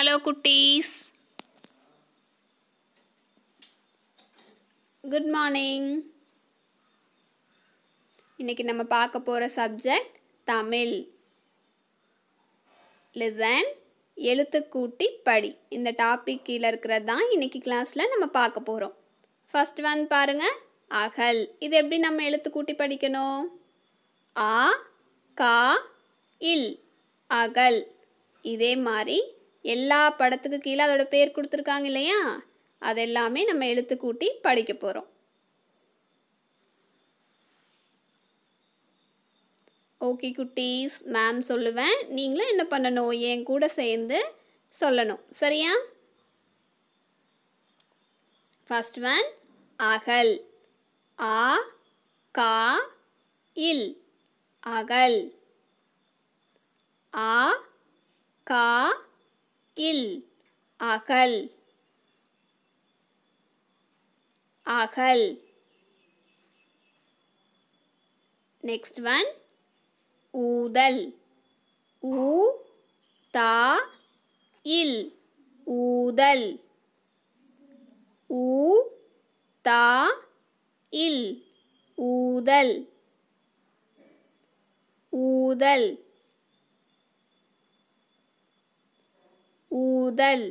hello குட்டீஸ் good morning இன்றைக்கி நம்ம பார்க்க போகிற சப்ஜெக்ட் தமிழ் லிசன் எழுத்துக்கூட்டி படி இந்த டாபிக் கீழே இருக்கிறது தான் இன்றைக்கி கிளாஸில் நம்ம பார்க்க போகிறோம் ஃபஸ்ட் ஒன் பாருங்கள் அகல் இது எப்படி நம்ம எழுத்து கூட்டி படிக்கணும் ஆ கா இல் அகல் இதே மாதிரி எல்லா படத்துக்கு கீழே அதோட பேர் கொடுத்துருக்காங்க இல்லையா அதெல்லாமே நம்ம எழுத்து கூட்டி படிக்க போகிறோம் ஓகே குட்டீஸ் மேம் சொல்லுவேன் நீங்களும் என்ன பண்ணணும் என் கூட சேர்ந்து சொல்லணும் சரியா ஃபஸ்ட் ஒன் அகல் ஆ கா இல் அகல் ஆ கா இல் அகல் அகல் நெக்ஸ்ட் ஒன் ஊதல் ஊ தா இல் ஊதல் ஊ தா இல் ஊதல் ஊதல் தூதல்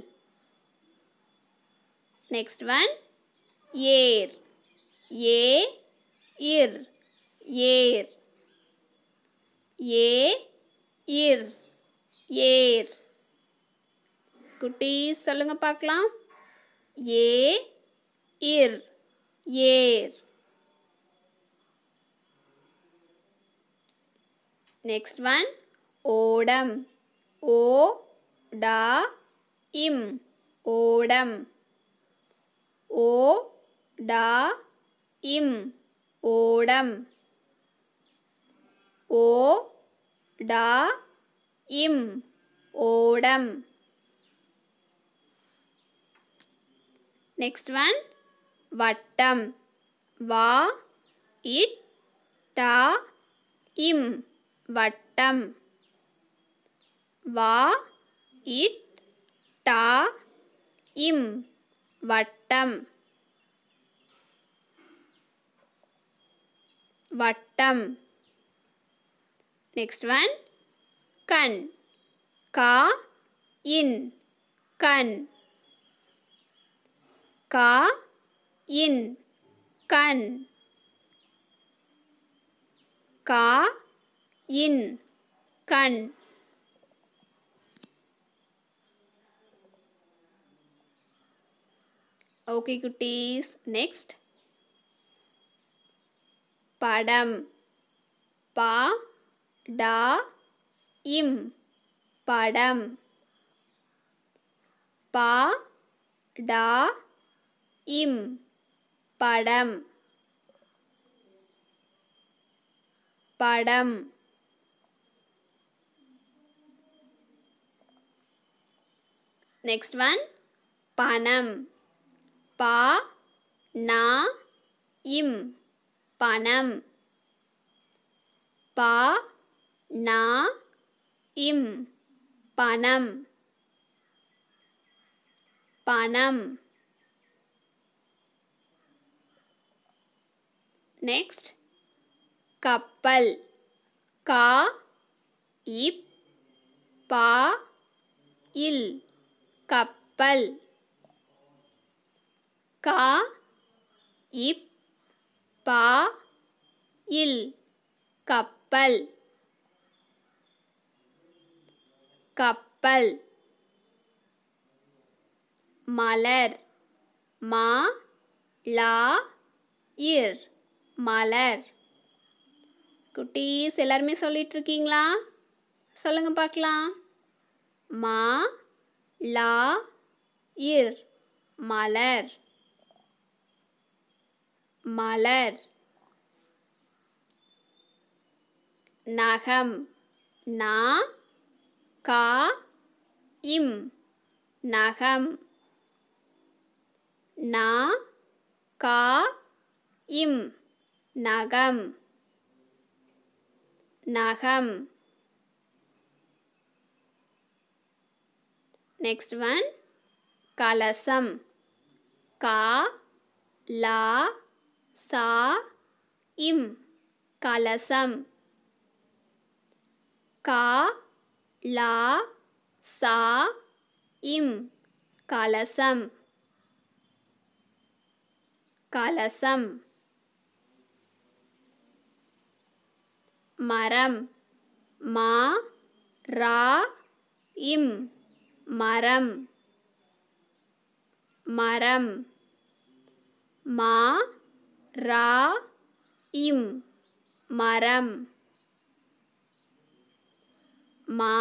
நெக்ஸ்ட் ஒன் ஏர் ஏ இர் ஏர் ஏ இர் ஏர் குட்டி சொல்லுங்க பார்க்கலாம் ஏ இர் ஏர் நெக்ஸ்ட் ஒன் ஓடம் ஓ டா இம் ஓடம் ஓ டா இம் ஓடம் ஓ டா இம் ஓடம் நெக்ஸ்ட் ஒன் வட்டம் வா இட் டா இம் வட்டம் வா இட் டா இம் வட்டம் வட்டம் நெக்ஸ்ட் ஒன் கண் கா இன் கண் கா இன் கண் கா இன் கண் ஓகே குட்டீஸ் நெக்ஸ்ட் படம் பா டா இம் படம் பா டா இம் படம் படம் நெக்ஸ்ட் ஒன் பணம் பா நா இம் பணம் பா நா இம் பணம் பணம் நெக்ஸ்ட் கப்பல் கா இப் பா இல் கப்பல் கா இப் பா இல் கப்பல் கப்பல் மலர் மா லா இர் மலர் குட்டீஸ் எல்லாருமே சொல்லிகிட்ருக்கீங்களா சொல்லுங்கள் பார்க்கலாம் மா லா இர் மலர் மலர் நகம் நா கா இம் நகம் நா கா இம் நகம் நகம் நெக்ஸ்ட் ஒன் கலசம் கா லா சா இம் கலசம் கா லா சா இம் கலசம் கலசம் மரம் மா ரா இம் மரம் மரம் மா ரா இம் மரம் மா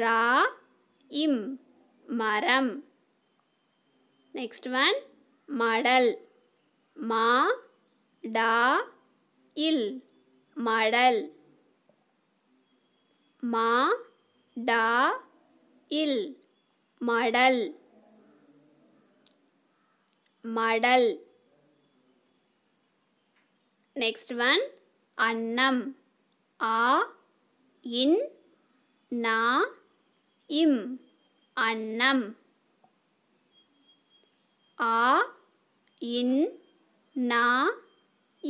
ரா இம் மரம் நெக்ஸ்ட் ஒன் மடல் மா டா இல் மடல் மா டா இல் மடல் மடல் நெக்ஸ்ட் ஒன் அன்னம் ஆ இன் நா இம் அன்னம் ஆ இன் நா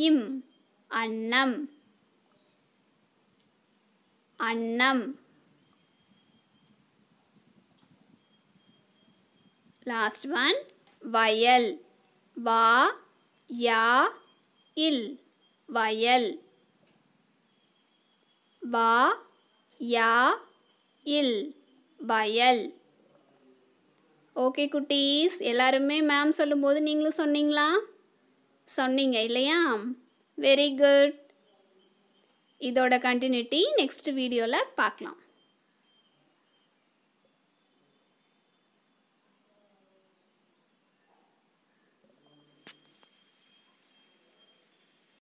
இம் அன்னம் அன்னம் லாஸ்ட் ஒன் வயல் வா யா இல் வயல் வா யா இல் வயல் ஓகே குட்டீஸ் எல்லாருமே மேம் சொல்லும்போது நீங்களும் சொன்னீங்களா சொன்னீங்க இல்லையா வெரி குட் இதோட கண்டினியூட்டி நெக்ஸ்ட் வீடியோவில் பார்க்கலாம்